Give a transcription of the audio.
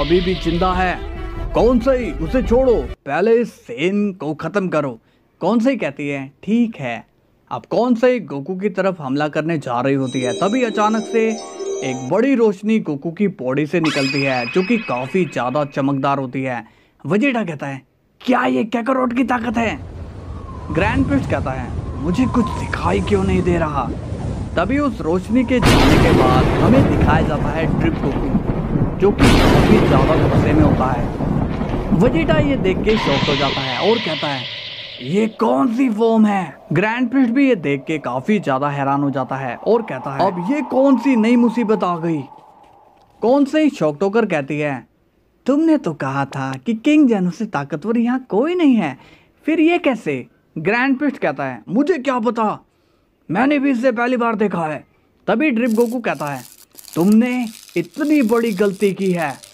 अभी भी जिंदा है कौन सही उसे छोड़ो पहले इस सेन को खत्म करो कौन सही कहती है ठीक है अब कौन सही गोकू की तरफ हमला करने जा रही होती है तभी अचानक से एक बड़ी रोशनी गोकू की बॉडी से निकलती है जो कि काफ़ी ज़्यादा चमकदार होती है वजेटा कहता है क्या ये कैकरोट की ताकत है ग्रैंड पिस्ट कहता है मुझे कुछ दिखाई क्यों नहीं दे रहा तभी उस रोशनी के जाने के बाद हमें दिखाया जाता है ट्रिप गोकू जो कि काफ़ी ज़्यादा खतरे में होता है वजीटा ये देख के शौक हो जाता है और कहता है ये कौन सी फॉर्म है ग्रैंड प्रिंस भी ये देख के काफ़ी ज़्यादा हैरान हो जाता है और कहता है अब ये कौन सी नई मुसीबत आ गई कौन से शौक टोकर कहती है तुमने तो कहा था कि किंग जैनो से ताकतवर यहाँ कोई नहीं है फिर ये कैसे ग्रैंड पिस्ट कहता है मुझे क्या पता मैंने भी इससे पहली बार देखा है तभी ड्रिप गोकू कहता है तुमने इतनी बड़ी गलती की है